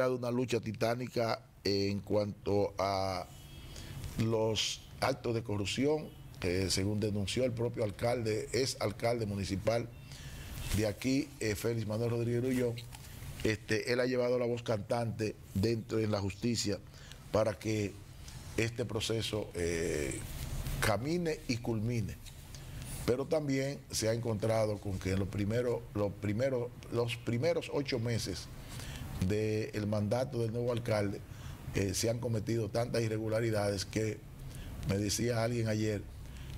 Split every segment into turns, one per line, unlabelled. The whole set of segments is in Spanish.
ha una lucha titánica en cuanto a los actos de corrupción, según denunció el propio alcalde, es alcalde municipal de aquí, eh, Félix Manuel Rodríguez Grullón, este, él ha llevado la voz cantante dentro de la justicia para que este proceso eh, camine y culmine. Pero también se ha encontrado con que los los primeros, los primeros ocho meses del mandato del nuevo alcalde eh, se han cometido tantas irregularidades que me decía alguien ayer,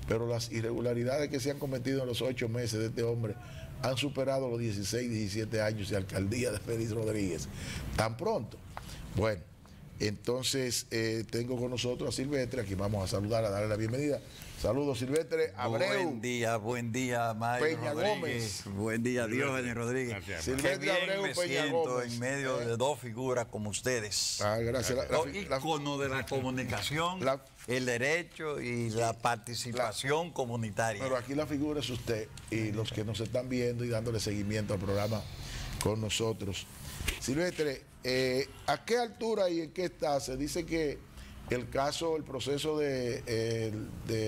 pero las irregularidades que se han cometido en los ocho meses de este hombre han superado los 16, 17 años de alcaldía de Félix Rodríguez. Tan pronto. Bueno, entonces eh, tengo con nosotros a Silvestre, a vamos a saludar, a darle la bienvenida. Saludos, Silvestre Abreu. Buen día, buen día, Mayo Peña Gómez. Buen día, Diógenes Rodríguez. Silvestre Qué bien me siento en medio de
dos figuras como ustedes. Ah, gracias. La, oh, de la comunicación, el
derecho y la participación comunitaria. Pero aquí la figura es usted y los que nos están viendo y dándole seguimiento al programa con nosotros. Silvestre, eh, ¿a qué altura y en qué está? Se dice que el caso, el proceso del de,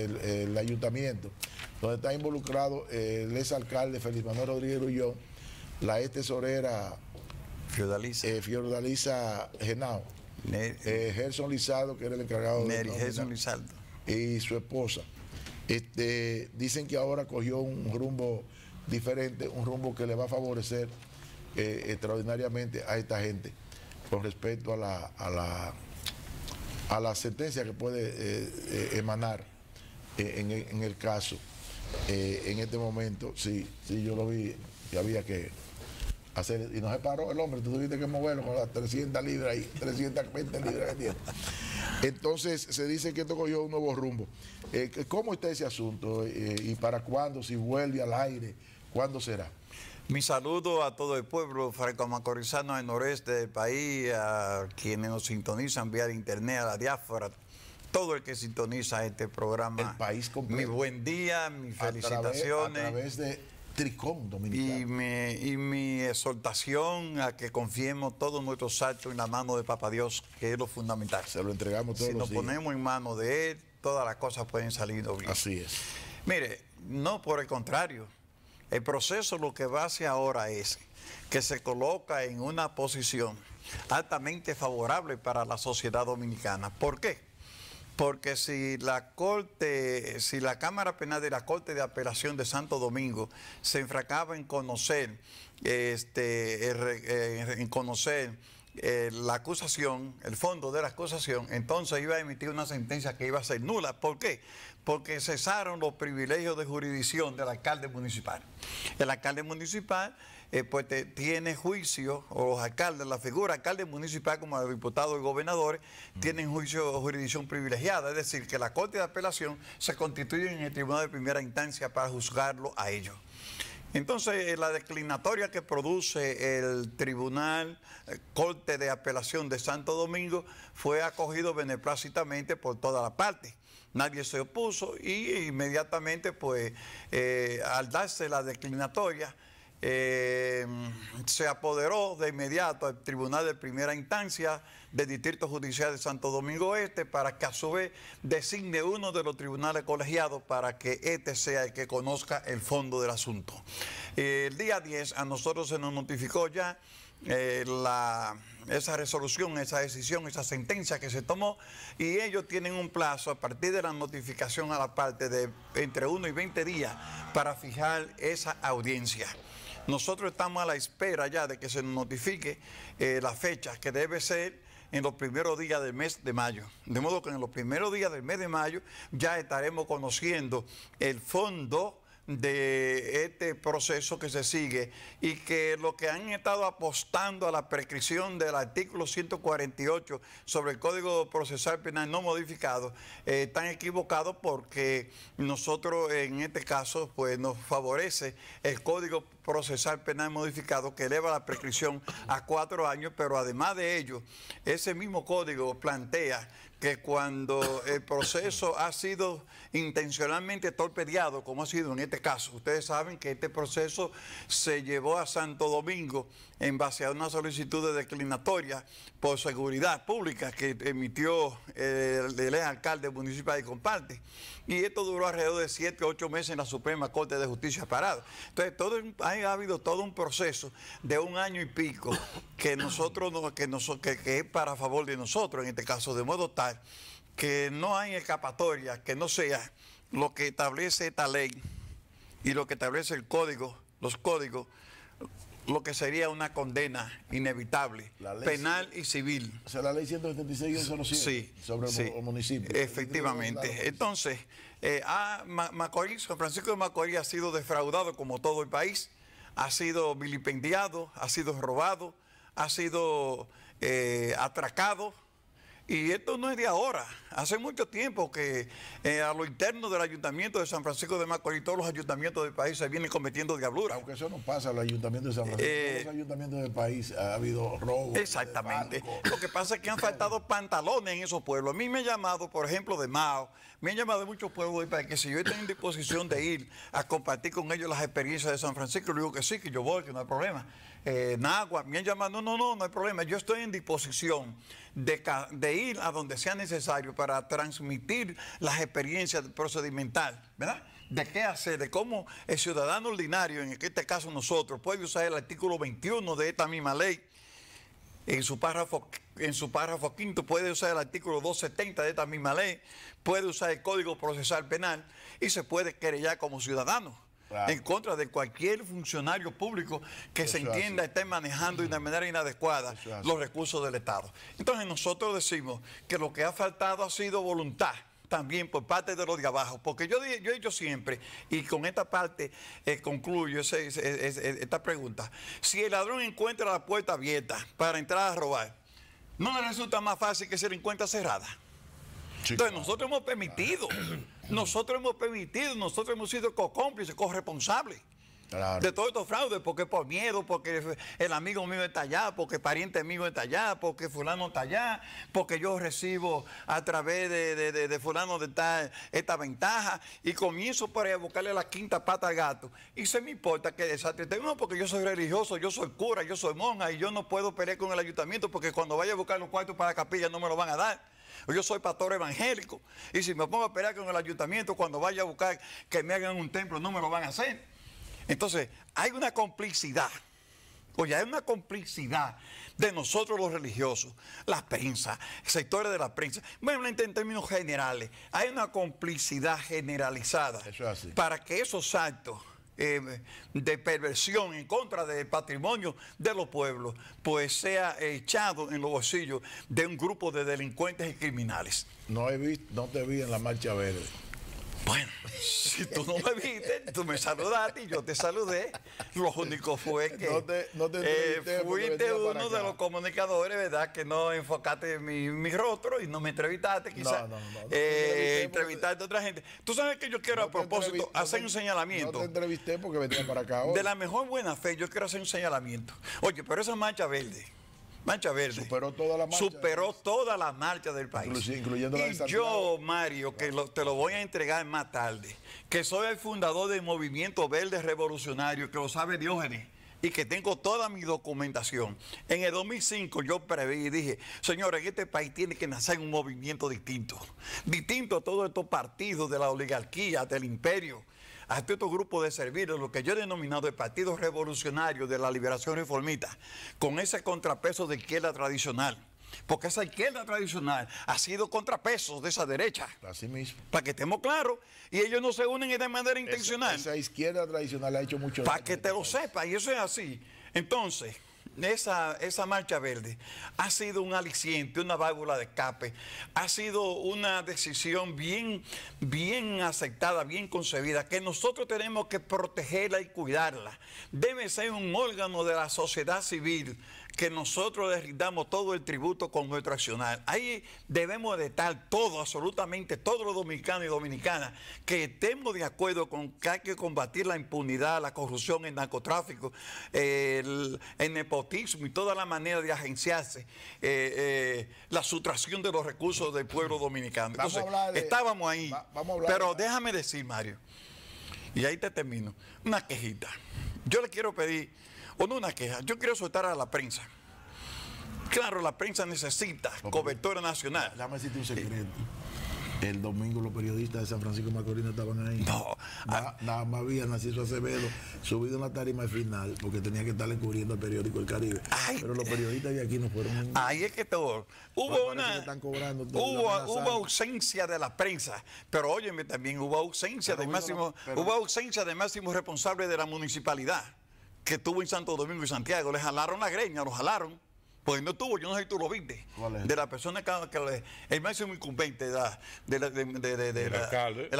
del ayuntamiento, donde está involucrado el exalcalde Feliz Manuel Rodríguez Rullón, la ex tesorera Fiordaliza, eh, Genao, eh, Gerson Lizardo, que era el encargado Neri, de... Gerson Lizardo. Y su esposa. Este, dicen que ahora cogió un rumbo diferente, un rumbo que le va a favorecer eh, extraordinariamente a esta gente con respecto a la a la sentencia que puede eh, eh, emanar eh, en, el caso. en este momento, sí, sí, yo lo vi, que había que hacer, y no se paró el hombre, tú tuviste que moverlo con las 300 libras y 320 libras que tiene. Entonces se dice que esto cogió un nuevo rumbo. ¿Cómo está ese asunto y para cuándo, si vuelve al aire, cuándo será?
Mi saludo a todo el pueblo franco-macorizano del noreste del país, a quienes nos sintonizan vía internet, a la DIÁFORA, todo el que sintoniza este programa. Mi buen día, mis felicitaciones. a través de Tricón Dominicano. Y mi, exhortación a que confiemos todos nuestros saltos en la mano de PAPA Dios, que es lo fundamental. Se lo entregamos todos si nos ponemos en manos de Él, todas las cosas pueden salir bien. Así es. Mire, no por el contrario. El proceso lo que va hacia ahora es que se coloca en una posición altamente favorable para la sociedad dominicana. ¿Por qué? Porque si la Corte, si la Cámara Penal de la Corte de Apelación de Santo Domingo se enfracaba en conocer, este, en conocer eh, la acusación, el fondo de la acusación, entonces iba a emitir una sentencia que iba a ser nula. ¿Por qué? Porque cesaron los privilegios de jurisdicción del alcalde municipal. El alcalde municipal eh, pues, tiene juicio, o los alcaldes, la figura alcalde municipal como los diputado y gobernadores, mm. tienen juicio o jurisdicción privilegiada, es decir, que la Corte de Apelación se constituye en el Tribunal de Primera Instancia para juzgarlo a ellos. Entonces, eh, la declinatoria que produce el Tribunal eh, Corte de Apelación de Santo Domingo fue acogido beneplácitamente por toda la parte. Nadie se opuso y inmediatamente, pues, eh, al darse la declinatoria, eh, se apoderó de inmediato al Tribunal de Primera Instancia del Distrito Judicial de Santo Domingo Este para que a su vez designe uno de los tribunales colegiados para que este sea el que conozca el fondo del asunto. Eh, el día 10 a nosotros se nos notificó ya eh, esa resolución, esa decisión, esa sentencia que se tomó y ellos tienen un plazo a partir de la notificación a la parte de entre 1 y 20 días para fijar esa audiencia. Nosotros estamos a la espera ya de que se notifique eh, la fecha, que debe ser en los primeros días del mes de mayo. De modo que en los primeros días del mes de mayo ya estaremos conociendo el fondo de este proceso que se sigue y que lo que han estado apostando a la prescripción del artículo 148 sobre el Código Procesal Penal no modificado eh, están equivocados porque nosotros en este caso pues nos favorece el Código Procesal Penal modificado que eleva la prescripción a cuatro años, pero además de ello, ese mismo código plantea que cuando el proceso ha sido intencionalmente torpedeado, como ha sido en este caso, ustedes saben que este proceso se llevó a Santo Domingo en base a una solicitud de declinatoria por seguridad pública que emitió el, el alcalde municipal de Comparte. Y esto duró alrededor de SIETE o meses en la Suprema Corte de Justicia parado. Entonces, todo, ha habido todo un proceso de un año y pico que nosotros nos, que, que es para favor de nosotros, en este caso, de modo tal que no hay escapatoria que no sea lo que establece esta ley y lo que establece el código, los códigos lo que sería una condena inevitable, penal
y civil. O sea, la ley 176 sobre el sí, municipio. Efectivamente.
Entonces, eh, ah, San Francisco de Macorís ha sido defraudado como todo el país, ha sido vilipendiado, ha sido robado, ha sido eh, atracado, y esto no es de ahora. Hace mucho tiempo que eh, a lo interno del ayuntamiento de San Francisco de Macorís, todos los ayuntamientos del país se vienen cometiendo diabluras.
Aunque eso no pasa en AYUNTAMIENTO ayuntamientos de San Francisco, EN eh, TODOS los ayuntamientos del país ha habido robos. Exactamente.
Lo que pasa es que han faltado pantalones en esos pueblos. A mí me han llamado, por ejemplo, de Mao, me han llamado de muchos pueblos PARA que si yo estoy en disposición de ir a compartir con ellos las experiencias de San Francisco, le digo que sí, que yo voy, que no hay problema eh, me bien llamado. No, no, no, no hay problema. Yo estoy en disposición de, ir a donde sea necesario para transmitir las experiencias procedimentales, ¿verdad? de qué hacer, de cómo el ciudadano ordinario, en este caso nosotros, puede usar el artículo 21 de esta misma ley, en su párrafo, en su párrafo quinto, puede usar el artículo 270 de esta misma ley, puede usar el Código Procesal Penal y se puede YA como ciudadano en contra de cualquier funcionario público que se entienda esté manejando de una mm. manera inadecuada los recursos del Estado. Entonces nosotros decimos que lo que ha faltado ha sido voluntad también por parte de los de abajo, porque yo he DICHO siempre, y con esta parte eh, concluyo esta pregunta, si el ladrón encuentra la puerta abierta para entrar a robar, ¿no le resulta más fácil que se la encuentra cerrada? Entonces nosotros hemos permitido, nosotros hemos permitido, nosotros hemos sido co-cómplices, corresponsables. de todos estos fraudes, porque por miedo, porque el amigo mío está allá, porque el pariente mío está allá, porque fulano está allá, porque yo recibo a través de, fulano de esta, esta ventaja y comienzo para buscarle la quinta pata al gato. Y se me importa que desastre no, porque yo soy religioso, yo soy cura, yo soy monja y yo no puedo pelear con el ayuntamiento porque cuando vaya a buscar los cuartos para la capilla no me lo van a dar. Yo soy pastor evangélico. Y si me pongo a esperar con el ayuntamiento cuando vaya a buscar que me hagan un templo, no me lo van a hacer. Entonces, hay una complicidad. Oye, hay una complicidad de nosotros los religiosos, la prensa, sectores de la prensa. Bueno, en términos generales, hay una complicidad generalizada para que esos actos eh, de perversión en contra del patrimonio de los pueblos, pues sea echado en los bolsillos de un grupo de delincuentes y criminales.
No, he visto, no te vi en la marcha verde.
Bueno, si tú no me viste, tú me saludaste y yo te saludé. Lo único fue que no eh, fuiste uno de los comunicadores, ¿verdad? Que no enfocaste mi, rostro y no me entrevistaste, quizás. No, eh, entrevistaste a otra gente. Tú sabes que yo quiero a propósito hacer un señalamiento. No te
entrevisté porque venía para acá De
la mejor buena fe, yo quiero hacer un señalamiento. Oye, pero esa mancha verde Mancha Verde. Superó toda la marcha. del país. y yo, Mario, que te lo voy a entregar más tarde, que soy el fundador del Movimiento Verde Revolucionario, que lo sabe Diógenes y que tengo toda mi documentación. En el 2005 yo preví y dije, señores, en este país tiene que nacer un movimiento distinto, distinto a todos estos partidos de la oligarquía, del imperio, este otro grupo de servidores, lo que yo he denominado el Partido Revolucionario de la Liberación Reformista, con ese contrapeso de izquierda tradicional. Porque esa izquierda tradicional ha sido contrapeso de esa derecha. Así mismo. Para que estemos claros. Y ellos no se unen de manera intencional.
Esa, izquierda tradicional ha hecho mucho Para que
te este lo sepas. Y eso es así. Entonces, esa, esa, marcha verde ha sido un aliciente, una válvula de escape, ha sido una decisión bien, bien aceptada, bien concebida, que nosotros tenemos que protegerla y cuidarla. Debe ser un órgano de la sociedad civil que nosotros les todo el tributo con nuestro accionar. Ahí debemos de estar todo, absolutamente todos los dominicanos y dominicanas, que estemos de acuerdo con que hay que combatir la impunidad, la corrupción, el narcotráfico, el, nepotismo y toda la manera de agenciarse, eh, eh, la sustracción de los recursos del pueblo dominicano. Entonces, estábamos ahí. pero déjame decir, Mario, y ahí te termino, una quejita. Yo le quiero pedir con una queja. Yo quiero soltar a la prensa. Claro, la prensa necesita cobertura nacional. Dame
decirte un secreto. El domingo los periodistas de San Francisco NO estaban ahí. No. Nada, más había nacido Acevedo subido UNA la tarima final porque tenía que estarle cubriendo al periódico El Caribe. Pero los periodistas de aquí no fueron. Ahí
es que todo. Hubo una. hubo, hubo,
ausencia de la prensa.
Pero óyeme, también hubo ausencia máximo, hubo ausencia de máximo responsable de la municipalidad que estuvo en Santo Domingo y Santiago. Le jalaron la greña, lo jalaron. Pues no tuvo, yo no sé si tú lo viste. De la persona que, le, el máximo incumbente del el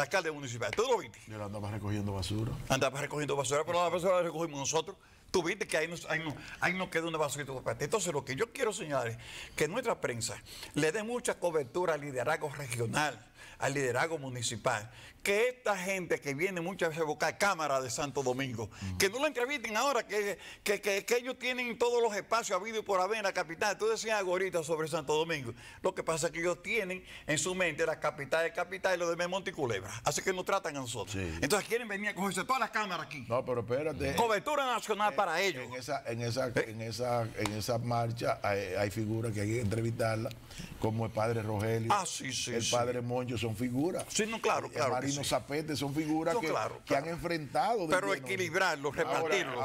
alcalde. municipal. ¿Tú lo viste?
Él andaba recogiendo basura.
Andaba recogiendo basura, pero la persona la recogimos nosotros. Tú viste que ahí no, ahí no, ahí no queda una basura de Entonces, lo que yo quiero señalar es que nuestra prensa le dé mucha cobertura al liderazgo regional, al liderazgo municipal, que esta gente que viene muchas veces a buscar cámara de Santo Domingo, que no lo entrevisten ahora, que, que, ellos tienen todos los espacios HABIDOS por haber en la capital. Tú decías ahorita sobre Santo Domingo. Lo que pasa es que ellos tienen en su mente la capital de capital y lo de MONTECULEBRA, y Así que NO tratan a nosotros. Entonces quieren venir a cogerse todas las cámaras aquí. No, pero espérate. Mm. Cobertura
nacional eh, para ellos. En esa, en esa, marcha hay, figuras que hay que entrevistarlas, como el padre Rogelio. Ah, sí, sí. El padre Moncho son figuras. Sí, no, claro, eh, claro. Los Zapete, son figuras que, han enfrentado. Pero equilibrarlo, repartirlo.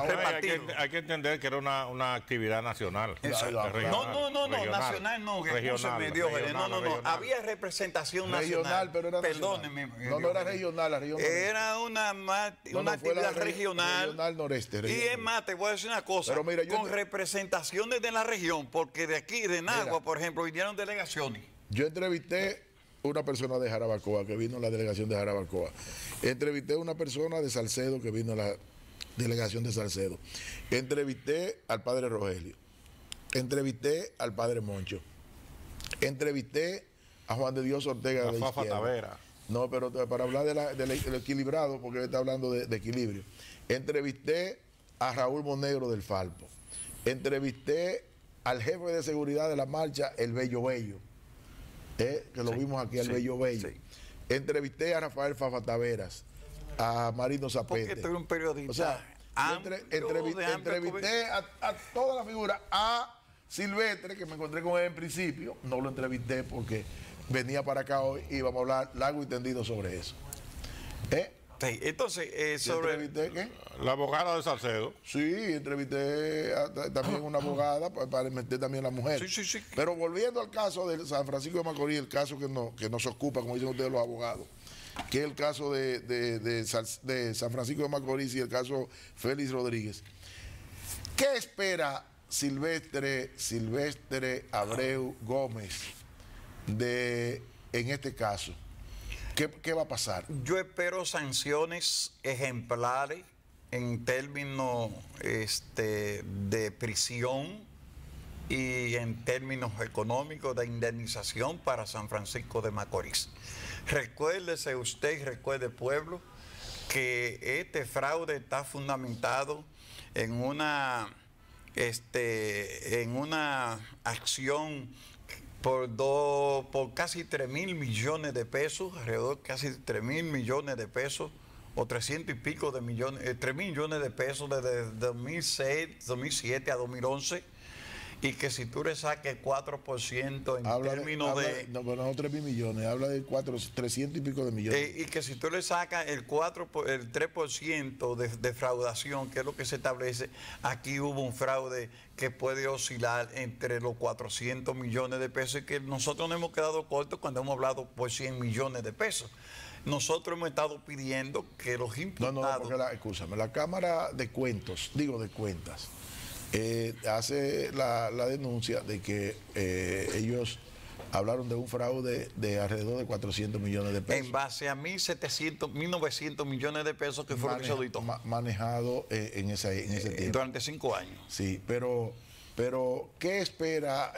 Hay, que, entender que era una, una actividad nacional. no, no, no, no, nacional no, regional, dios no, no,
no, había representación nacional. Regional, pero era Perdóneme. No, no era regional, Era una,
una actividad regional. Regional noreste. Y
es más, te voy a decir una cosa. con representaciones de la región, porque de aquí, de Nagua, por ejemplo, vinieron delegaciones.
Yo entrevisté una persona de Jarabacoa que vino a la delegación de Jarabacoa. Entrevisté a una persona de Salcedo que vino a la delegación de Salcedo. Entrevisté al padre Rogelio. Entrevisté al padre Moncho. Entrevisté a Juan de Dios Ortega de No, pero para hablar del de equilibrado, porque está hablando de, de, equilibrio. Entrevisté a Raúl Monegro del Falpo. Entrevisté al jefe de seguridad de la marcha, el Bello Bello. Eh, que lo vimos aquí al Bello Bello. Entrevisté a Rafael Fafataveras, a Marino Zapete. Porque un periodista. O sea, entrevisté a, toda la figura, a Silvestre, que me encontré con él en principio, no lo entrevisté porque venía para acá hoy y vamos a hablar largo y tendido sobre eso. ¿Eh?
entonces, eh, sobre. Entrevisté, La abogada de Salcedo.
Sí, entrevisté a, una abogada para, meter también a la mujer. Sí, sí, sí. Pero volviendo al caso de San Francisco de Macorís, el caso que, no, SE nos ocupa, como dicen ustedes los abogados, que es el caso de, San Francisco de Macorís y el caso Félix Rodríguez. ¿Qué espera Silvestre, Silvestre Abreu Gómez de en este caso? ¿Qué,
va a pasar? Yo espero sanciones ejemplares en términos este, de prisión y en términos económicos de indemnización para San Francisco de Macorís. Recuérdese usted y recuerde pueblo que este fraude está fundamentado en una, este, en una acción por, por casi 3 mil millones de pesos, alrededor de casi 3 mil millones de pesos, o 300 y pico de millones, 3 eh, millones de pesos desde 2006, 2007 a 2011 y que si tú le saques 4% en términos de,
No, no 3 mil millones, habla de 4, 300 y pico de millones. Eh,
y que si tú le sacas el, 4, el 3% de defraudación, que es lo que se establece, aquí hubo un fraude que puede oscilar entre los 400 millones de pesos y que nosotros no hemos quedado cortos cuando hemos hablado por 100 millones de pesos. Nosotros hemos estado pidiendo que los imputados...
No, no, porque la, la Cámara de Cuentos, digo de Cuentas, eh, hace la, denuncia de que eh, ellos hablaron de un fraude de alrededor de 400 millones de pesos. En base a
1.700, 1.900 millones de pesos que fueron Maneja,
manejado eh, en, ese tiempo. Durante cinco años. Sí, pero... Pero, ¿qué espera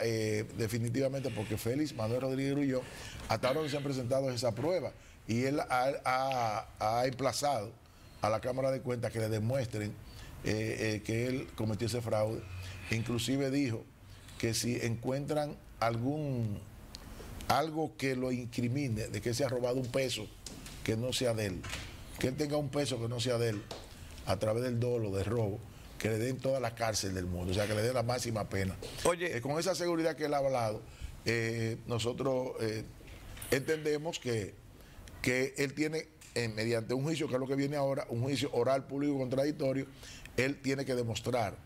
definitivamente? Porque Félix Manuel Rodríguez YO hasta ahora se han presentado esa prueba y él ha, ha emplazado a la Cámara de Cuentas que le demuestren eh, eh, que él cometió ese fraude. Inclusive dijo que si encuentran algún algo que lo incrimine de que se ha robado un peso que no sea de él, que él tenga un peso que no sea de él, a través del dolo, del robo, que le den toda la cárcel del mundo, o sea, que le den la máxima pena. Oye, eh, con esa seguridad que él ha hablado, nosotros entendemos que, que él tiene eh, mediante un juicio, que es lo que viene ahora, un juicio oral, público, contradictorio, él tiene que demostrar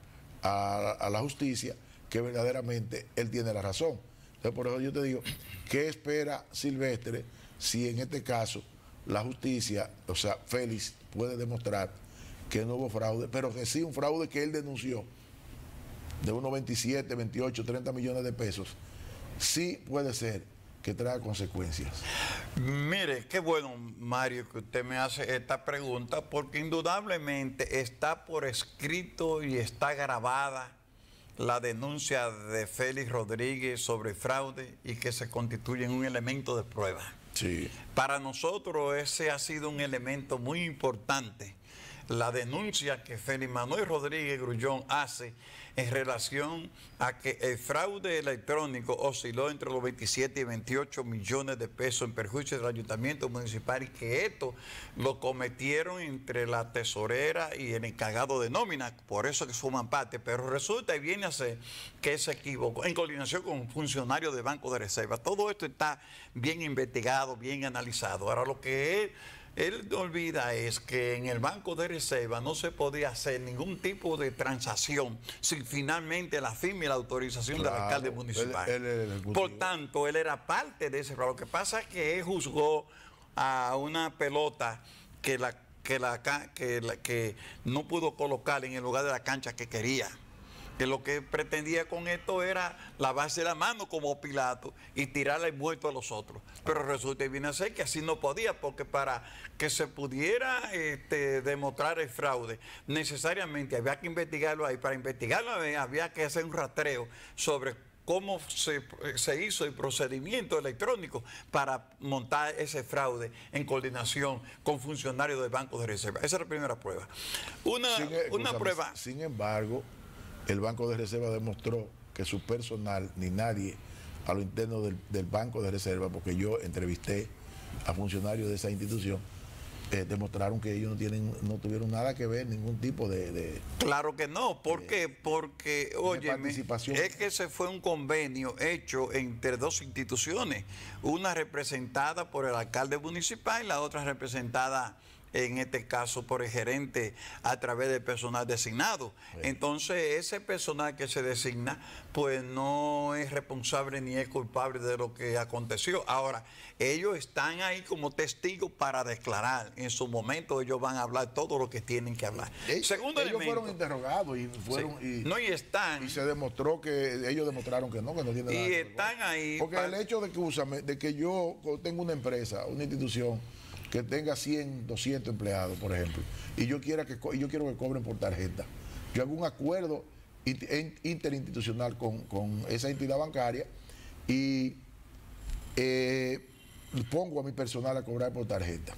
a, a la justicia que verdaderamente él tiene la razón. Entonces, por eso yo te digo, ¿qué espera Silvestre si en este caso la justicia, o sea, Félix, puede demostrar que no hubo fraude, pero que sí un fraude que él denunció de unos 27, 28, 30 millones de pesos? Sí puede ser que trae consecuencias.
Mire, qué bueno, Mario, que usted me hace esta pregunta, porque indudablemente está por escrito y está grabada la denuncia de Félix Rodríguez sobre fraude y que se constituye en un elemento de prueba. Para nosotros ese ha sido un elemento muy importante la denuncia que Félix Manuel Rodríguez Grullón hace en relación a que el fraude electrónico osciló entre los 27 y 28 millones de pesos en perjuicio del ayuntamiento municipal y que esto lo cometieron entre la tesorera y el encargado de nómina, por eso que suman parte, pero resulta y viene a ser que se equivocó en coordinación con UN FUNCIONARIO de Banco de Reserva. Todo esto está bien investigado, bien analizado. Ahora lo que es él olvida es que en el Banco de Reserva no se podía hacer ningún tipo de transacción sin finalmente la firma y la autorización del alcalde municipal. Por tanto, él era parte de ese. Lo que pasa es que él juzgó a una pelota que, la, la, que no pudo colocar en el lugar de la cancha que quería que lo que pretendía con esto era lavarse la mano como Pilato y tirarle el muerto a los otros. Pero resulta y viene a ser que así no podía, porque para que se pudiera este, demostrar el fraude, necesariamente había que investigarlo ahí. Para investigarlo eh, había que hacer un rastreo sobre cómo eh, se, hizo el procedimiento electrónico para montar ese fraude en coordinación con funcionarios del Banco de Reserva. Esa es la primera prueba. Una, e- una prueba.
Sin embargo, el Banco de Reserva demostró que su personal ni nadie a lo interno del, Banco de Reserva, porque yo entrevisté a funcionarios de esa institución, eh, demostraron que ellos no tienen no tuvieron nada que ver ningún tipo de,
claro que no ¿Por qué? porque oye es que se fue un convenio hecho entre dos instituciones una representada por el alcalde municipal y la otra representada en este caso por el gerente a través del personal designado. Entonces, ese personal que se designa, pues no es responsable ni es culpable de lo que aconteció. Ahora, ellos están ahí como testigos para declarar. En su momento ellos van a hablar todo lo que tienen que hablar.
ellos, Segundo ellos fueron interrogados y fueron no y están y se demostró que ellos demostraron que no, que no tienen nada. están ahí porque el hecho de que de que yo tengo una empresa, una institución que tenga 100, 200 empleados, por ejemplo, y yo, quiera que, yo quiero que cobren por tarjeta. Yo hago un acuerdo interinstitucional con, esa entidad bancaria y eh, pongo a mi personal a cobrar por tarjeta.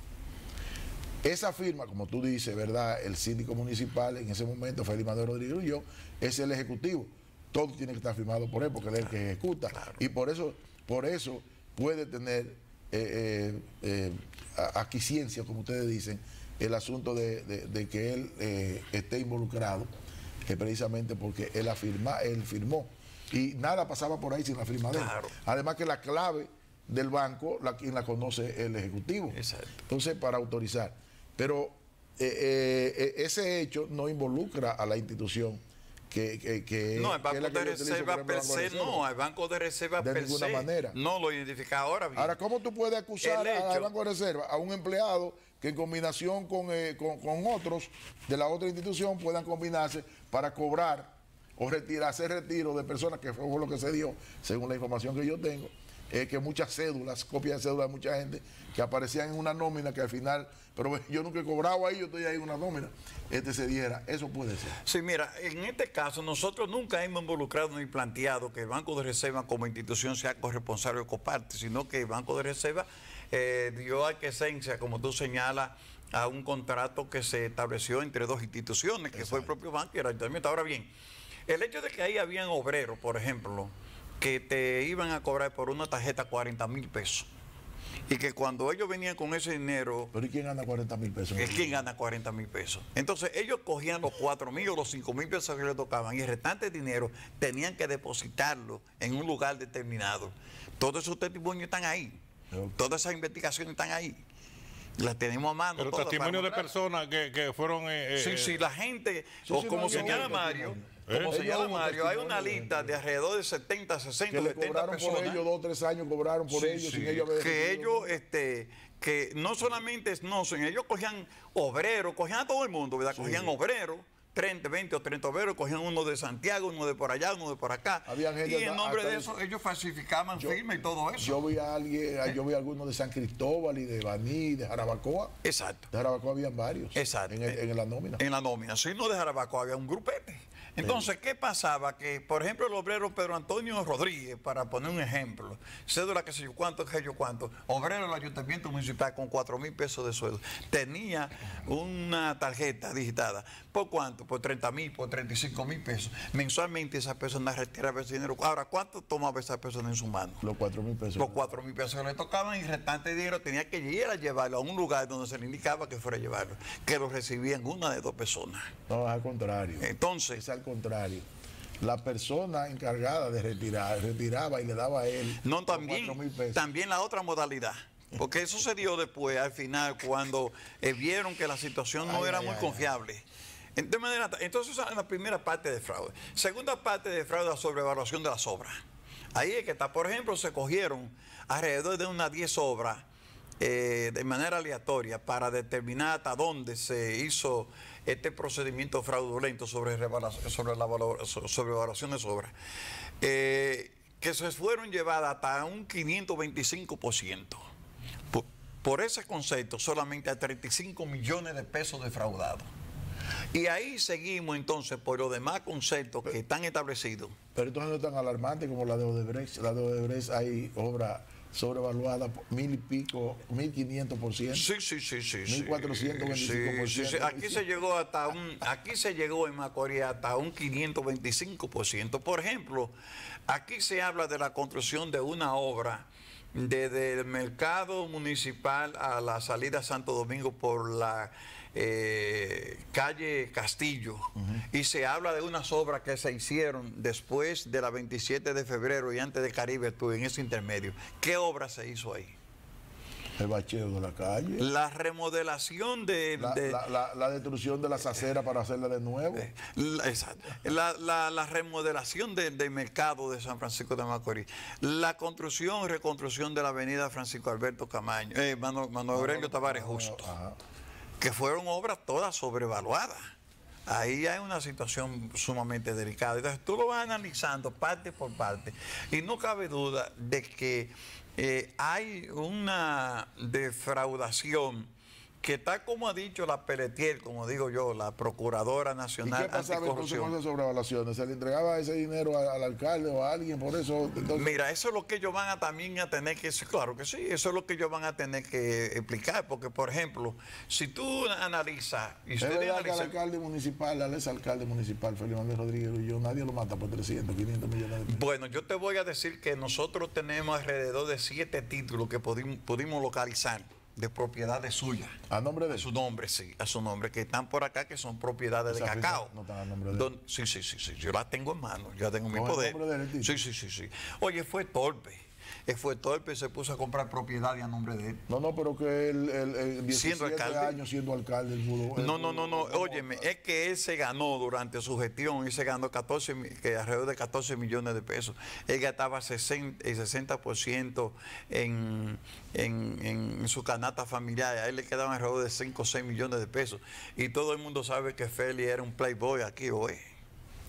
Esa firma, como tú dices, ¿verdad? El síndico municipal en ese momento, Félix Manuel Rodríguez y yo, es el ejecutivo. Todo tiene que estar firmado por él porque él es el que ejecuta. Y por eso, por eso puede tener eh, eh, eh como ustedes dicen, el asunto de, que él eh, esté involucrado, que precisamente porque él, afirma, él firmó. Y nada pasaba por ahí sin la firma de él. Además que la clave del banco, la, quien la conoce el Ejecutivo. Entonces, para autorizar. Pero eh, ese hecho no involucra a la institución que, no, el Banco de Reserva per se, no,
el Banco de Reserva de manera. no lo identifica ahora Ahora,
¿cómo tú puedes acusar al Banco de Reserva, a un empleado que en combinación eh, con, con, otros de la otra institución puedan combinarse para cobrar o retirarse hacer retiro de personas, que fue lo que se dio, según la información que yo tengo, que muchas cédulas, copias de cédulas de mucha gente, que aparecían en una nómina que al final, pero yo nunca he cobrado ahí, yo estoy ahí en una nómina, este se diera. Eso puede ser.
Sí, mira, en este caso nosotros nunca hemos involucrado ni planteado que el Banco de Reserva como institución sea corresponsable o Coparte, sino que el Banco de Reserva eh, dio aquiescencia, como tú señalas, a un contrato que se estableció entre dos instituciones, que fue el propio banco y el ayuntamiento. Ahora bien, el hecho de que ahí habían obreros, por ejemplo, que te iban a cobrar por una tarjeta 40 mil pesos. Y que cuando ellos venían con ese dinero...
¿Pero y quién gana 40 mil pesos? Es
QUIÉN gana 40 mil pesos. Entonces ellos cogían los 4 mil o los 5 mil pesos que les tocaban y el restante dinero tenían que depositarlo en un lugar determinado. Todos esos testimonios están ahí. Todas esas investigaciones están ahí.
Las tenemos a mano. Pero testimonios de personas que, fueron... Eh, sí, eh, sí, la gente, o como señala Mario ¿Eh? Como se llama Mario, hay una
lista de alrededor de 70, 60, que cobraron por ellos
dos tres años, cobraron por ellos sin ellos Que ellos,
este, que no solamente no son, ellos cogían obreros, cogían a todo el mundo, ¿verdad? Cogían obreros. 30, 20 o 30 obreros, cogían uno de Santiago, uno de por allá, uno de por acá. y en nombre de eso,
ellos falsificaban firma y todo eso. Yo vi a alguien, yo vi a algunos de San Cristóbal y de Baní, de Jarabacoa. Exacto. De Jarabacoa habían varios. Exacto. En, en la nómina.
En la nómina, Si no de Jarabacoa, había un grupete. Entonces, ¿qué pasaba? Que, por ejemplo, el obrero Pedro Antonio Rodríguez, para poner un ejemplo, cédula que sé yo cuánto, que yo cuánto, obrero del ayuntamiento municipal con 4 mil pesos de sueldo, tenía una tarjeta digitada. ¿Por cuánto? Por 30 mil, por 35 mil pesos. Mensualmente esa persona retiraba ese dinero. Ahora, ¿cuánto tomaba esa persona en
su mano? Los 4 mil pesos. Los
4 mil pesos le tocaban y restante dinero tenía que ir a llevarlo a un lugar donde se le indicaba que fuera a llevarlo, que lo recibían una de dos personas.
No, al contrario. Entonces, contrario. La persona encargada de retirar, retiraba y le daba a él. No, también,
también la otra modalidad. Porque eso se dio después, al final, cuando eh, vieron que la situación no era muy confiable. De manera, entonces, esa es la primera parte de fraude. Segunda parte de fraude, la sobrevaluación de las obras. Ahí es que está, por ejemplo, se cogieron alrededor de unas 10 obras eh, de manera aleatoria para determinar hasta dónde se hizo este procedimiento fraudulento sobre, sobre, la valor, sobre de obras, eh, que se fueron llevadas hasta un 525%. Por, ese concepto, solamente a 35 millones de pesos defraudados. Y ahí seguimos entonces por los demás conceptos que están establecidos.
Pero ESTO no es tan alarmante como la de Odebrecht. La de Odebrecht hay obra sobrevaluada por mil y pico, mil quinientos por ciento. Sí, sí, sí, sí. Mil cuatrocientos veinticinco Aquí se
llegó hasta un, aquí se llegó en Macoría hasta un 525 por ciento. Por ejemplo, aquí se habla de la construcción de una obra desde el mercado municipal a la salida Santo Domingo por la eh, calle Castillo, y se habla de unas obras que se hicieron después de la 27 de febrero y antes de Caribe tú en ese intermedio. ¿Qué obra se hizo ahí?
El bacheo de la calle. La
remodelación de... La,
la, destrucción de las eh, aceras para hacerla de nuevo. Eh,
exacto. La, remodelación del mercado de San Francisco de Macorís. La construcción, reconstrucción de la avenida Francisco Alberto Camaño, Manuel, Aurelio Tavares Justo que fueron obras todas sobrevaluadas. Ahí hay una situación sumamente delicada. Entonces tú lo vas analizando parte por parte y no cabe duda de que eh, hay una defraudación que está como ha dicho la Peletier, como digo yo, la Procuradora Nacional ¿Y qué pasaba
sobrevaluaciones? ¿Se le entregaba ese dinero al, alcalde o a alguien por eso? Mira, eso es
lo que ellos van a también a tener que... Claro que sí, eso es lo que ellos van a tener que explicar, porque, por ejemplo, si tú analizas... Y es al
alcalde municipal, al exalcalde municipal, Felipe Andrés Rodríguez y yo, nadie lo mata por 300, 500 millones de pesos.
Bueno, yo te voy a decir que nosotros tenemos alrededor de siete títulos que pudimos localizar de propiedades suyas. ¿A nombre de su nombre, sí, a su nombre, que están por acá, que son propiedades de cacao. No están a nombre de sí, sí, sí, sí, yo las tengo en mano, yo tengo mi poder. sí, sí, sí, sí. Oye, fue torpe fue torpe, se puso a comprar propiedad a nombre de él. No, no, pero que él, 17 siendo alcalde, años
siendo alcalde. no, no, no, no,
óyeme, es que él se ganó durante su gestión y se ganó 14, que alrededor de 14 millones de pesos. Él gastaba 60, el 60% en, en, en, su canasta familiar, a él le quedaban alrededor de 5 o 6 millones de pesos. Y todo el mundo sabe que Feli era un playboy aquí hoy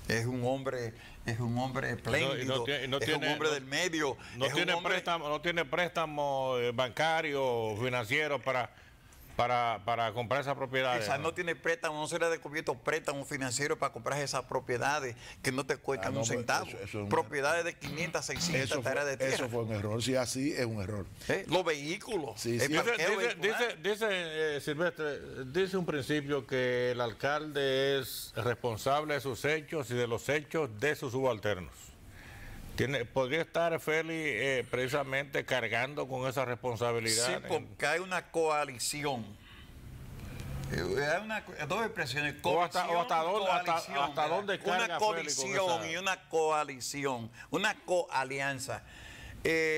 es un hombre, es un hombre espléndido, es un hombre del
medio. No, tiene, Préstamo, no tiene préstamo eh, bancario, financiero para para, para comprar esas propiedades. Quizás ¿no?
tiene préstamo, no se le ha descubierto préstamo financiero para comprar esas propiedades que no te cuestan ah, un pues, centavo. propiedades de 500, 600 de tierra.
Eso fue un error, si así es un error. Eh,
los vehículos. Dice, dice, eh, Silvestre, dice un principio que el alcalde es responsable de sus hechos y de los hechos de sus subalternos podría estar Félix eh, precisamente cargando con esa responsabilidad. Sí, porque
hay una coalición. Eh, hay eh, dos expresiones, o hasta, hasta, dónde, Una coalición y una coalición, una coalianza.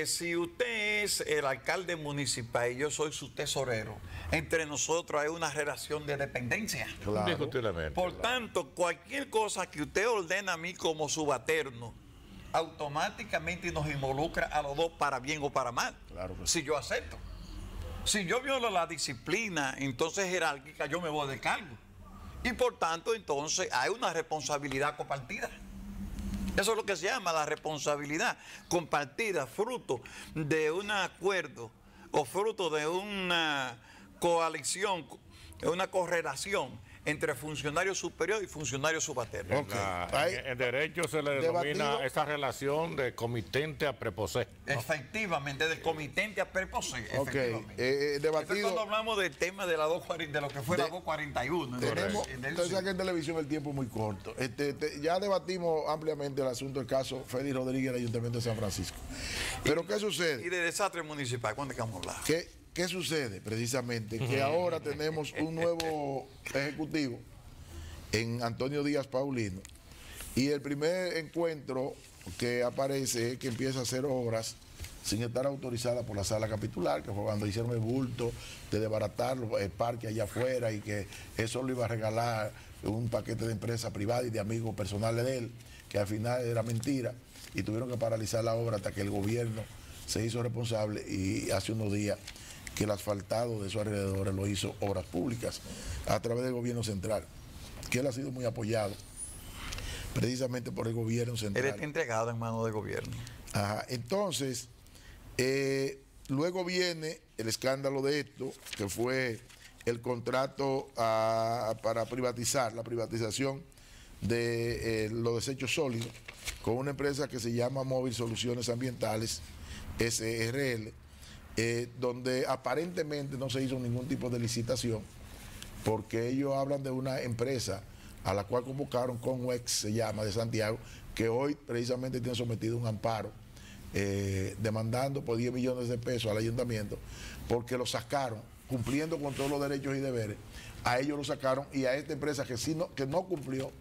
si usted es el alcalde municipal y yo soy su tesorero, entre nosotros hay una relación de dependencia. Por tanto, cualquier cosa que usted ordena a mí como subaterno, automáticamente nos involucra a los dos para bien o para mal. si yo acepto. Si yo violo la disciplina, entonces jerárquica, yo me voy de cargo. Y por tanto, entonces hay una responsabilidad compartida. Eso es lo que se llama la responsabilidad compartida, fruto de un acuerdo o fruto de una coalición, una correlación entre funcionario superior y funcionario subalterno.
En, derecho se le denomina esa relación de comitente a preposé.
Efectivamente, de comitente a preposé. Ok, eh, eh, debatido. cuando hablamos del tema de, la de lo que fue la 241. entonces, aquí
en televisión el tiempo es muy corto. Este, ya debatimos ampliamente el asunto del caso Félix Rodríguez del Ayuntamiento de San Francisco. Pero, ¿qué sucede?
Y de desastre municipal, ¿cuándo es vamos hablar?
¿Qué sucede precisamente? Que ahora tenemos un nuevo ejecutivo en Antonio Díaz Paulino y el primer encuentro que aparece es que empieza a hacer obras sin estar autorizada por la sala capitular, que fue cuando hicieron el bulto de desbaratar el eh, parque allá afuera y que eso lo iba a regalar un paquete de empresa privada y de amigos personales de él, que al final era mentira y tuvieron que paralizar la obra hasta que el gobierno se hizo responsable y hace unos días que el asfaltado de su alrededor lo hizo Obras Públicas a través del gobierno central, que él ha sido muy apoyado precisamente por el gobierno central. Él está entregado en manos del gobierno. Ajá. Entonces, eh, luego viene el escándalo de esto, que fue el contrato para privatizar, la privatización de eh, los desechos sólidos con una empresa que se llama Móvil Soluciones Ambientales, SRL, eh, donde aparentemente no se hizo ningún tipo de licitación, porque ellos hablan de una empresa a la cual convocaron, ex, se llama, de Santiago, que hoy precisamente tiene sometido un amparo, eh, demandando por 10 millones de pesos al ayuntamiento, porque lo sacaron, cumpliendo con todos los derechos y deberes, a ellos lo sacaron y a esta empresa que, sí no, que no cumplió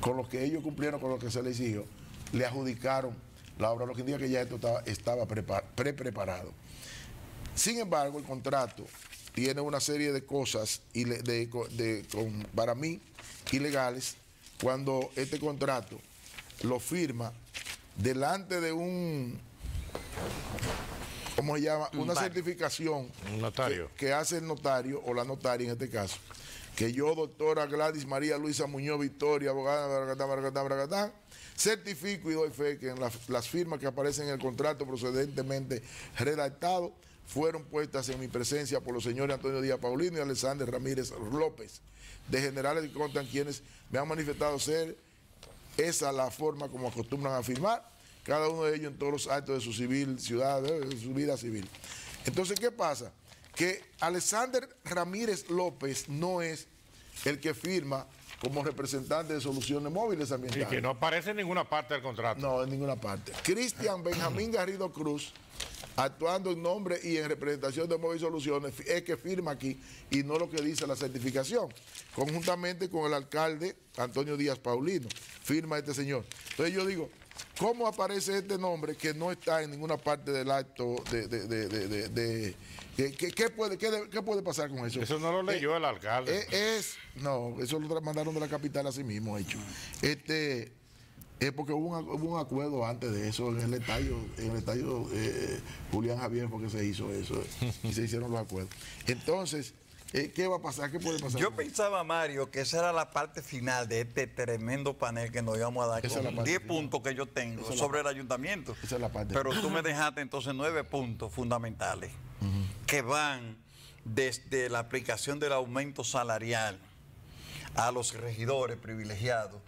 con lo que ellos cumplieron, con lo que se les exigió, le adjudicaron la obra, lo que indica que ya esto estaba, pre-preparado. Sin embargo, el contrato tiene una serie de cosas de, para mí ilegales cuando este contrato lo firma delante de un, ¿cómo se llama? una certificación notario. que hace el notario o la notaria en este caso que yo, doctora Gladys María Luisa Muñoz Victoria, abogada, certifico y doy fe que las, firmas que aparecen en el contrato procedentemente redactado fueron puestas en mi presencia por los señores Antonio Díaz Paulino y Alexander Ramírez López, de generales que contan quienes me han manifestado ser esa la forma como acostumbran a firmar, cada uno de ellos en todos los actos de su civil, ciudad, de su vida civil. Entonces, ¿qué pasa? Que Alexander Ramírez López no es el que firma como representante de soluciones móviles ambientales. Y que no
aparece en ninguna parte del contrato. No, en ninguna parte. Cristian Benjamín
Garrido Cruz, actuando en nombre y en representación de Móvil Soluciones, es que firma aquí y no lo que dice la certificación. Conjuntamente con el alcalde Antonio Díaz Paulino, firma este señor. Entonces yo digo, ¿Cómo aparece este nombre que no está en ninguna parte del acto de... de, ¿qué, puede, qué, puede pasar con eso? Eso no lo leyó eh, el alcalde. Eh, es, no, eso lo mandaron de la capital a sí mismo, hecho. Este, es porque hubo un, acuerdo antes de eso en el estadio, en el eh, Julián Javier, porque se hizo eso, y se hicieron los acuerdos. Entonces, eh, ¿Qué, va a pasar? ¿Qué puede pasar? Yo
pensaba, Mario, que esa era la parte final de este tremendo panel que nos íbamos a dar diez con 10 puntos que yo tengo sobre el ayuntamiento. Pero tú me dejaste entonces nueve puntos fundamentales que van desde la aplicación del aumento salarial a los regidores privilegiados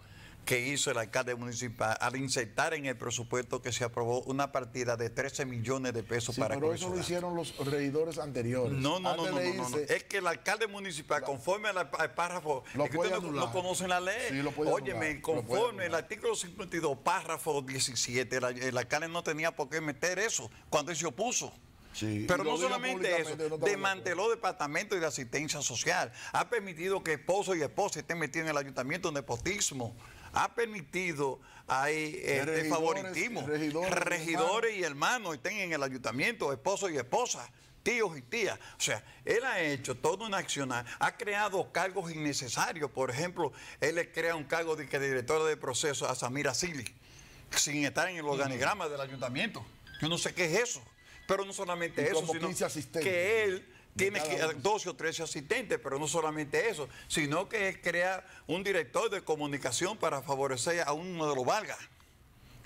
que hizo el alcalde municipal al insertar en el presupuesto que se aprobó una partida de 13 millones de pesos para Pero eso lo
hicieron los regidores anteriores. No, no, no no,
Es que el alcalde municipal, conforme al, párrafo, lo no, conocen la ley. Sí, Óyeme, conforme el artículo 52, párrafo 17, el, alcalde no tenía por qué meter eso cuando él se opuso.
Sí, Pero no solamente eso, no desmanteló
departamentos de asistencia social, ha permitido que esposo y esposa estén metidos en el ayuntamiento en nepotismo, ha permitido hay este regidores, favoritismo. Regidores, y hermanos estén en el ayuntamiento, esposos y esposas tíos y tías. O sea, él ha hecho todo un accionar, ha creado cargos innecesarios. Por ejemplo, él le crea un cargo de, que director de proceso a Samira Sili, sin estar en el organigrama del ayuntamiento. Yo no sé qué es eso. Pero no solamente eso, sino que él tiene que, 12 o 13 asistentes, pero no solamente eso, sino que es crear un director de comunicación para favorecer a uno de los valgas,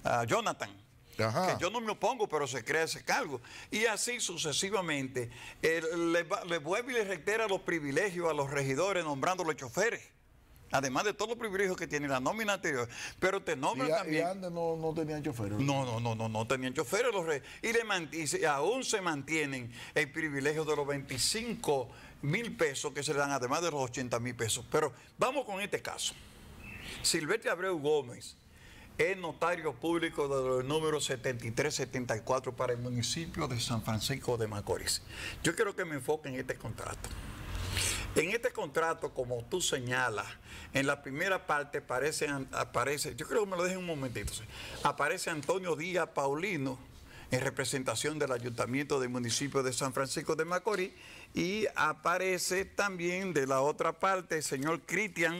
a Jonathan. que yo no me opongo, pero se crea ese cargo. Y así sucesivamente, eh, le, vuelve y le reitera los privilegios a los regidores nombrándoles choferes. Además de todos los privilegios que tiene la nómina anterior, pero te nombran también. Y
antes no, no, tenían choferes. No, no, no, no, no
tenían choferes los reyes. Y, aún se mantienen el privilegio de los 25 mil pesos que se le dan, además de los 80 mil pesos. Pero vamos con este caso. Silvestre Abreu Gómez es notario público DEL NÚMERO 7374 para el municipio de San Francisco de Macorís. Yo quiero que me enfoque en este contrato. En este contrato, como tú señalas, en la primera parte aparece, aparece yo creo que me lo dejen un momentito, aparece Antonio Díaz Paulino en representación del Ayuntamiento del Municipio de San Francisco de Macorís y aparece también de la otra parte el señor Cristian.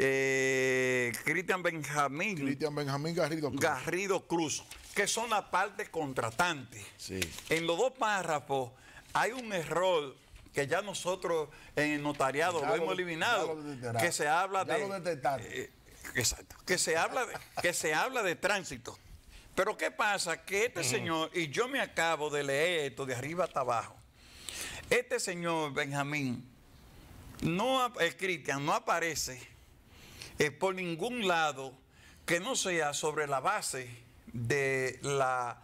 Eh, Cristian Benjamín. Cristian Benjamín Garrido Cruz. Garrido Cruz, que son la parte contratante. Sí. En los dos párrafos hay un error que ya nosotros en EL notariado lo, hemos eliminado, que se habla de... Eh, que se habla de, que se habla de tránsito. Pero ¿qué pasa? Que este señor, y yo me acabo de leer esto de arriba hasta abajo, este señor Benjamín, no, Cristian, no aparece eh, por ningún lado que no sea sobre la base de la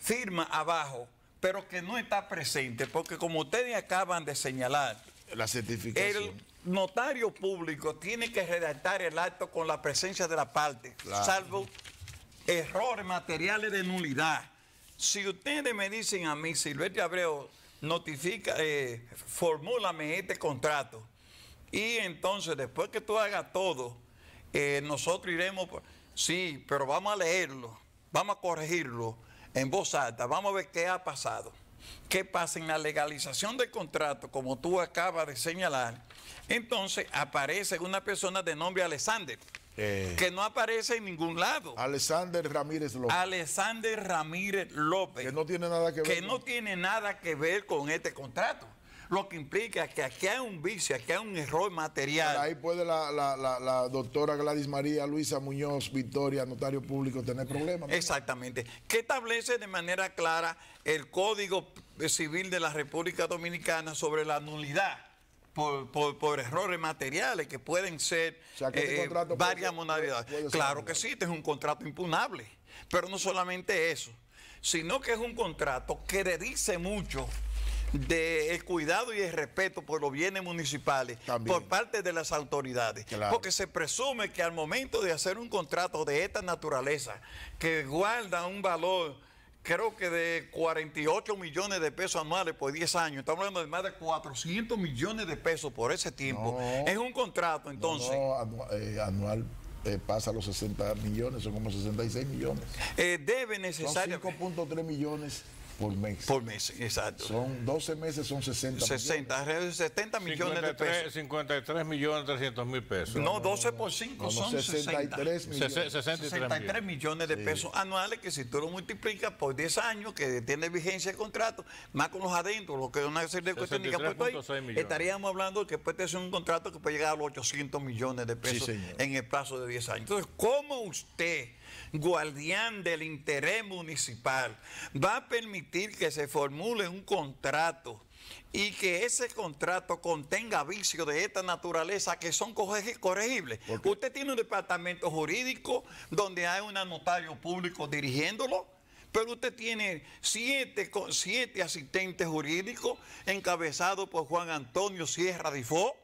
firma abajo pero que no está presente, porque como ustedes acaban de señalar,
la certificación.
El notario público tiene que redactar el acto con la presencia de la parte, salvo errores materiales de nulidad. Si ustedes me dicen a mí, Silvestre Abreu, notifica, eh, formúlame este contrato, y entonces después que tú hagas todo, eh, nosotros iremos, sí, pero vamos a leerlo, vamos a corregirlo en voz alta. Vamos a ver qué ha pasado. ¿Qué pasa en la legalización del contrato, como tú acabas de señalar? Entonces aparece una persona de nombre Alexander.
que no aparece en ningún lado. Alexander Ramírez López.
Alexander Ramírez López. Que no tiene nada que ver. Que no tiene nada que ver con este contrato. Lo que implica que aquí hay un vicio, aquí hay un error material. ahí
puede la, doctora Gladys María Luisa Muñoz Victoria, notario público, tener problemas. Exactamente.
¿QUÉ establece de manera clara el Código Civil de la República Dominicana sobre la nulidad. Por, errores materiales que pueden ser varias modalidades. Claro que sí, este es un contrato impunable, pero no solamente eso, sino que es un contrato que le dice mucho del EL cuidado y el respeto por los bienes municipales por parte de las autoridades. Porque se presume que al momento de hacer un contrato de esta naturaleza, que guarda un valor, creo que de 48 millones de pesos anuales por 10 años, estamos hablando de más de 400 millones de pesos por ese tiempo, es un contrato entonces.
No, eh, anual eh, pasa los 60 millones, son como 66 millones. Eh, debe necesariamente. 5.3 millones por mes. Por mes, exacto. Son 12 meses, son 60 60,
alrededor de 70 millones de pesos. 53 millones 300 mil pesos. No, 12 por 5 son 63 60. millones. 63 millones de pesos
anuales que si tú lo multiplicas por 10 años que tiene vigencia el contrato, más con los adentros, lo que es una serie de cuestiones que puesto ahí, estaríamos hablando que puede ser un contrato que puede llegar a los 800 millones de pesos en el plazo de 10 años. Entonces, ¿cómo usted guardián del interés municipal, va a permitir que se formule un contrato y que ese contrato contenga vicios de esta naturaleza que son corregibles. Usted tiene un departamento jurídico donde hay un notario público dirigiéndolo, pero usted tiene siete, siete asistentes jurídicos encabezados por Juan Antonio Sierra Difó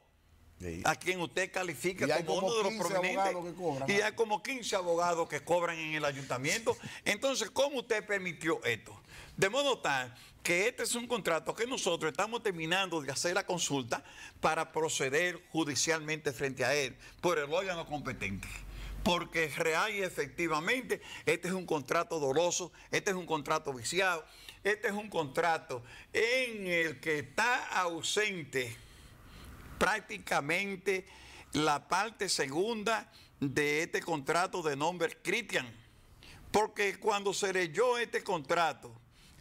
a quien usted califica como, uno de los prominentes. y hay como 15 abogados que cobran en el ayuntamiento. Entonces, ¿cómo usted permitió esto? De modo tal que este es un contrato que nosotros estamos terminando de hacer la consulta para proceder judicialmente frente a él por el órgano competente porque es real y efectivamente este es un contrato doloso, este es un contrato viciado, este es un contrato en el que está ausente prácticamente la parte segunda de este contrato de nombre cristian Porque cuando se leyó este contrato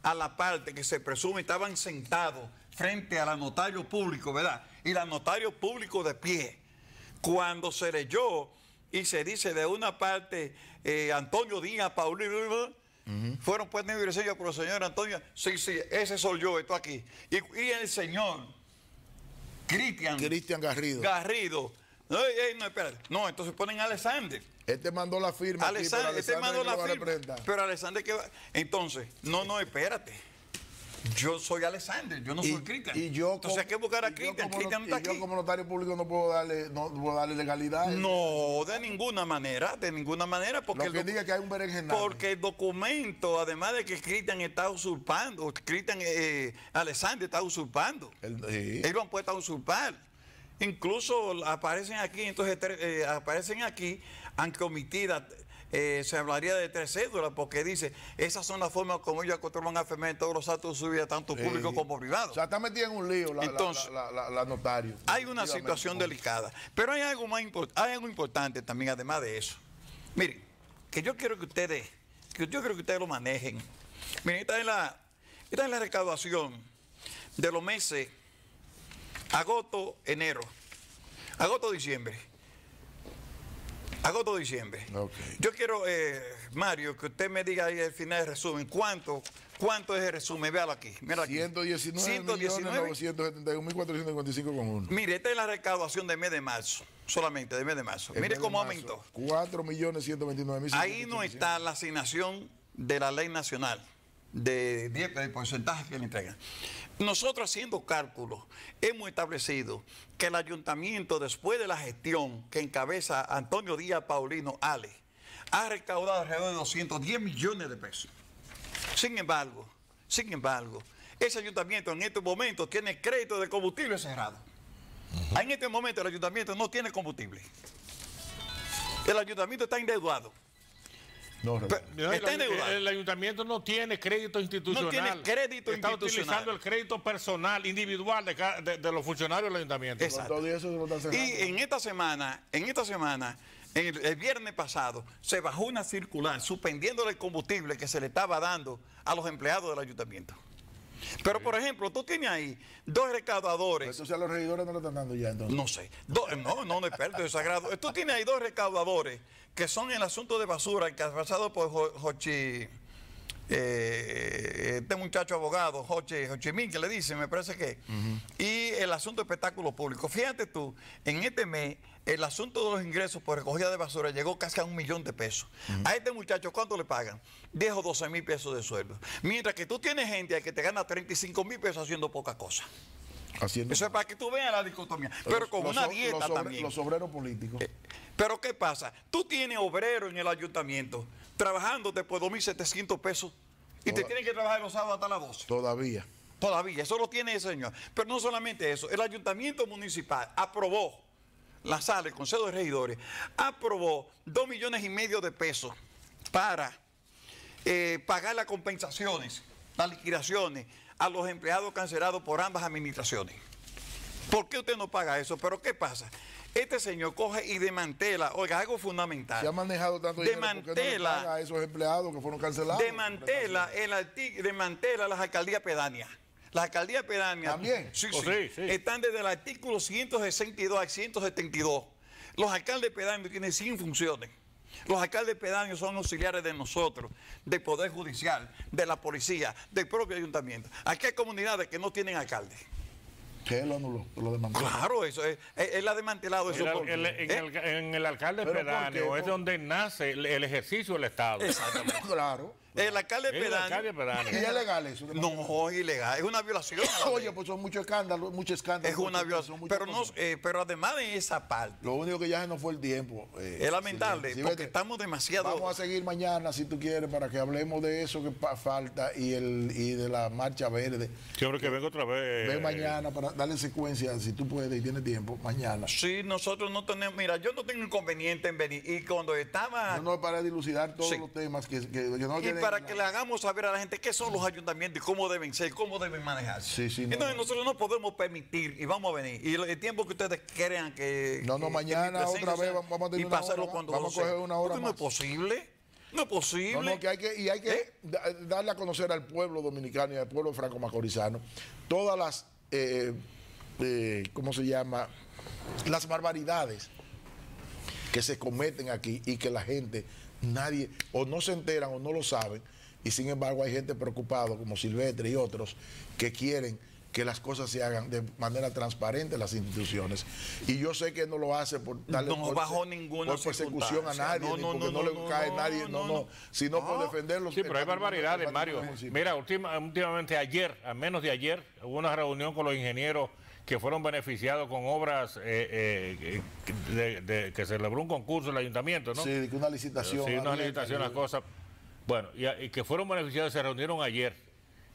a la parte que se presume estaban sentados frente al notario público, ¿verdad? Y la notario público de pie. Cuando se leyó y se dice de una parte eh, Antonio Díaz, Paulino, fueron pues Fueron puestos por pero señor Antonio, sí, sí, ese soy yo, esto aquí. Y, y, el Señor Cristian. Garrido. Garrido. No, no, espérate. No, entonces ponen a Alexander.
Este mandó la firma. Alexander, aquí, pero mandó la firma.
Pero Alexander QUÉ va. Entonces, no, no, espérate. Yo soy Alexander, yo no soy Cristian. Y yo Entonces hay que buscar a Cristian. Cristian no, está
y Yo como notario público no puedo darle, no puedo darle legalidad. No, de ninguna
manera, de ninguna manera. Porque Lo que
diga que hay un berenjenal.
Porque el documento, además de que Cristian está usurpando, Cristian eh, eh Alexander está usurpando. Él sí. Ellos han puesto a usurpar. Incluso aparecen aquí, entonces eh, aparecen aquí, han cometido eh, se hablaría de tres cédulas, porque dice, esas son las formas como ellos controlan a en todos los actos de su vida, tanto público como privado. O sea, está metida en un lío la, Entonces, notario. Hay una situación delicada, pero hay algo, más hay algo importante también, además de eso. Miren, que yo quiero que ustedes, que yo quiero que ustedes lo manejen. Miren, esta es la, esta es la recaudación de los meses agosto, enero, agosto, diciembre. Agosto, diciembre. Yo quiero, eh, Mario, que usted me diga ahí al final del resumen, ¿cuánto, cuánto es el resumen? Véalo aquí. Mira aquí. Mire, esta es la recaudación de mes de marzo, solamente de mes de marzo. Mire cómo aumentó.
4.129.000. Ahí
no está la asignación de la ley nacional de, de porcentaje que le entregan. Nosotros haciendo cálculos hemos establecido que el ayuntamiento, después de la gestión que encabeza Antonio Díaz Paulino Ale, ha recaudado alrededor de 210 millones de pesos. Sin embargo, sin embargo, ese ayuntamiento en este momento tiene crédito de combustible cerrado. En este momento el ayuntamiento no tiene combustible. El ayuntamiento
está endeudado el, ayuntamiento no tiene crédito institucional. No tiene crédito está utilizando el crédito personal, individual de, los funcionarios del ayuntamiento. Exacto. Y en esta semana, en esta semana, el, viernes
pasado, se bajó una circular suspendiendo el combustible que se le estaba dando a los empleados del ayuntamiento. Pero, por ejemplo, tú tienes ahí dos recaudadores. Entonces, a los regidores
no lo están dando ya, entonces. No sé.
No, no, no, no, experto, sagrado. Tú tienes ahí dos recaudadores que son el asunto de basura encabezado por Jochi, eh, este muchacho abogado, Jochi, que le dice me parece que, y el asunto de espectáculos públicos. Fíjate tú, en este mes, el asunto de los ingresos por recogida de basura llegó casi a un millón de pesos. A este muchacho, ¿cuánto le pagan? Dejo 12 mil pesos de sueldo. Mientras que tú tienes gente que te gana 35 mil pesos haciendo poca cosa. Eso es para que tú veas la dicotomía. Pero con una dieta también. Los
obreros políticos. Eh,
pero ¿qué pasa? Tú tienes obrero en el ayuntamiento trabajándote por 2.700 pesos y te tienen que trabajar los sábados hasta las 12. Todavía. Todavía, eso lo tiene ese señor. Pero no solamente eso, el ayuntamiento municipal aprobó, la sala, el Consejo de Regidores, aprobó 2 millones y medio de pesos para eh, pagar las compensaciones, las liquidaciones a los empleados cancelados por ambas administraciones. ¿Por qué usted no paga eso? ¿Pero qué pasa? Este señor coge y demantela, oiga, algo fundamental. Se
ha manejado tanto demantela, no paga a esos empleados que fueron cancelados? Demantela,
el demantela las alcaldías pedáneas. Las alcaldías pedáneas ¿También? Sí, oh, sí, están desde el artículo 162 al 172. Los alcaldes pedáneos tienen sin funciones. Los alcaldes pedáneos son auxiliares de nosotros, del Poder Judicial, de la policía, del propio ayuntamiento. Aquí hay comunidades que no tienen alcaldes?
él lo
Claro, eso es, él ha desmantelado eso. El, en, ¿Eh? el, en, el, alcalde pedáneo
es donde nace el, ejercicio del Estado. Exactamente. claro. Eh, la calle calle ¿Y es
legal No, es ilegal. Es una violación. Oye, pues son muchos escándalos, muchos escándalos. Es una violación.
Pero, no, eh, pero además de esa parte. Lo único que ya no fue el tiempo.
Eh, es lamentable, porque estamos demasiado. Vamos a seguir mañana, si tú quieres, para que hablemos de eso que falta y, el, de la marcha verde.
Yo creo que vengo otra vez. Ven mañana
para darle secuencia, si tú puedes y tienes tiempo, mañana.
Sí, nosotros no tenemos. Mira, yo no tengo inconveniente en venir. Y cuando
estaba. Yo no para dilucidar todos los temas que, yo no y para
que le hagamos saber a la gente qué son los ayuntamientos y cómo deben ser, cómo deben manejarse. Sí, Entonces nosotros no podemos permitir, y vamos a venir, y el tiempo que ustedes crean que... No, no, mañana otra vez vamos a tener una cuando vamos a coger una hora más. No es
posible. No es posible. No, que hay que, y hay que ¿Eh? darle a conocer al pueblo dominicano y al pueblo franco-macorizano todas las, eh, eh, ¿cómo se llama? Las barbaridades que se cometen aquí y que la gente nadie, o no se enteran o no lo saben, y sin embargo hay gente preocupada, como Silvestre y otros, que quieren que las cosas se hagan de manera transparente en las instituciones. Y yo sé que no lo hace por por, ninguna persecución a nadie, porque no, le cae nadie, no, no, sino por defenderlos. Sí, pero hay barbaridades, Mario. Mira,
últimamente ayer, a menos de ayer, hubo una reunión con los ingenieros que fueron beneficiados con obras eh, eh, de, que celebró un concurso el ayuntamiento, ¿no? Sí, una licitación. Sí, una licitación, las cosas. Bueno, y, que fueron beneficiados se reunieron ayer.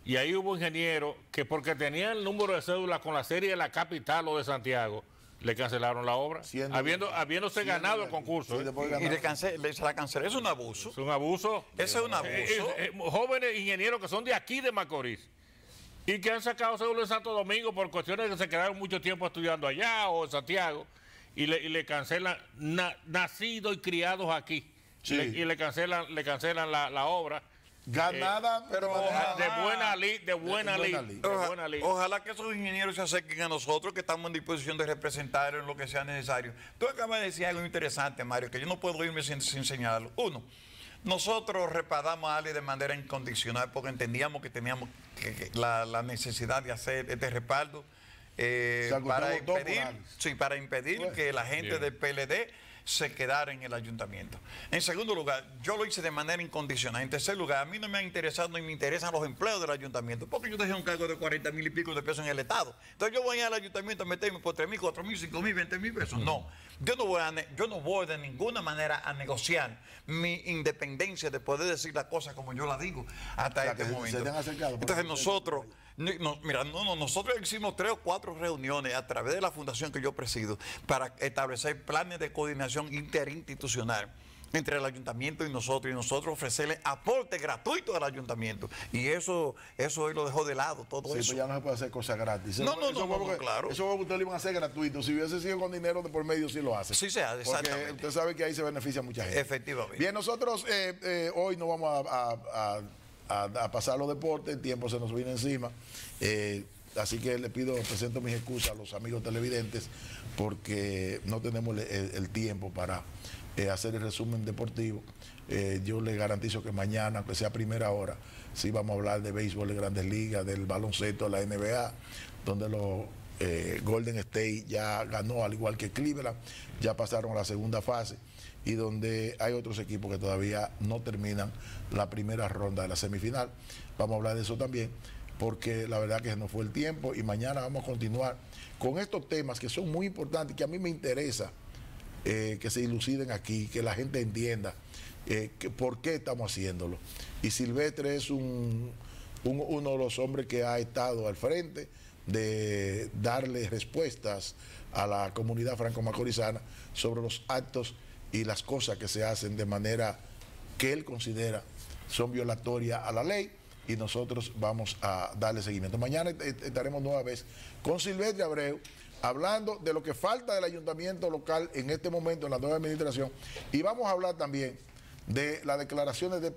Y ahí hubo ingeniero que porque tenía el número de cédula con la serie de la capital o de Santiago, le cancelaron la obra, habiendo, habiéndose ganado el concurso. ¿eh? y, le se la canceló, es un abuso. Es un abuso. Ese es un eh, abuso. Eh, jóvenes ingenieros que son de aquí de Macorís y que han sacado seguro en Santo Domingo por cuestiones que se quedaron mucho tiempo estudiando allá o en Santiago y le, y le cancelan nacidos y criados aquí y le cancelan le cancelan la, obra ganada eh, pero de buena ley de buena, ojalá, que
esos ingenieros se acerquen a nosotros que estamos en disposición de representar en lo que sea necesario tú acabas de decir algo interesante Mario que yo no puedo irme sin, sin señalarlo uno nosotros respaldamos a ALI de manera incondicional porque entendíamos que teníamos la, necesidad de hacer este respaldo eh, para, impedir, sí, para impedir que la gente del PLD se QUEDAR en el ayuntamiento. En segundo lugar, yo lo hice de manera incondicional. En tercer lugar, a mí no me ha interesado ni me interesan los empleos del ayuntamiento, porque yo dejé un cargo de 40 mil y pico de pesos en el Estado. Entonces yo voy al ayuntamiento a meterme por 3 mil, 4 mil, 5 mil, 20 mil pesos. No, yo no, voy yo no voy de ninguna manera a negociar mi independencia de poder decir las cosas como yo LA digo hasta este momento. Entonces nosotros mira, no, nosotros hicimos tres o cuatro reuniones a través de la fundación que yo presido para establecer planes de coordinación interinstitucional entre el ayuntamiento y nosotros, y nosotros ofrecerle aporte gratuito al ayuntamiento. Y eso,
eso hoy lo dejó de lado, todo sí, pues eso. ya no se puede hacer cosas gratis. No, no, no, claro. Eso que ustedes lo iban a hacer gratuito. Si hubiese sido con dinero de por medio, sí lo hace. Sí se hace, exactamente. Porque usted sabe que ahí se beneficia mucha gente. Efectivamente. Bien, nosotros eh, eh, hoy no vamos a a, pasar los deportes, el tiempo se nos viene encima. Eh, así que le pido, presento mis excusas a los amigos televidentes porque no tenemos el, tiempo para eh, hacer el resumen deportivo. Eh, yo les garantizo que mañana, aunque sea primera hora, sí vamos a hablar de béisbol de grandes ligas, del baloncesto, de la NBA, donde los Golden State ya ganó, al igual que Cleveland, ya pasaron a la segunda fase y donde hay otros equipos que todavía no terminan la primera ronda de la semifinal. Vamos a hablar de eso también, porque la verdad que no fue el tiempo y mañana vamos a continuar con estos temas que son muy importantes, que a mí me interesa eh, que se iluciden aquí, que la gente entienda eh, por qué estamos haciéndolo. Y Silvestre es uno de los hombres que ha estado al frente de darle respuestas a la comunidad franco-macorizana sobre los actos y las cosas que se hacen de manera que él considera son violatorias a la ley y nosotros vamos a darle seguimiento. Mañana estaremos nueva vez con Silvestre Abreu hablando de lo que falta del ayuntamiento local en este momento en la nueva administración y vamos a hablar también de las declaraciones de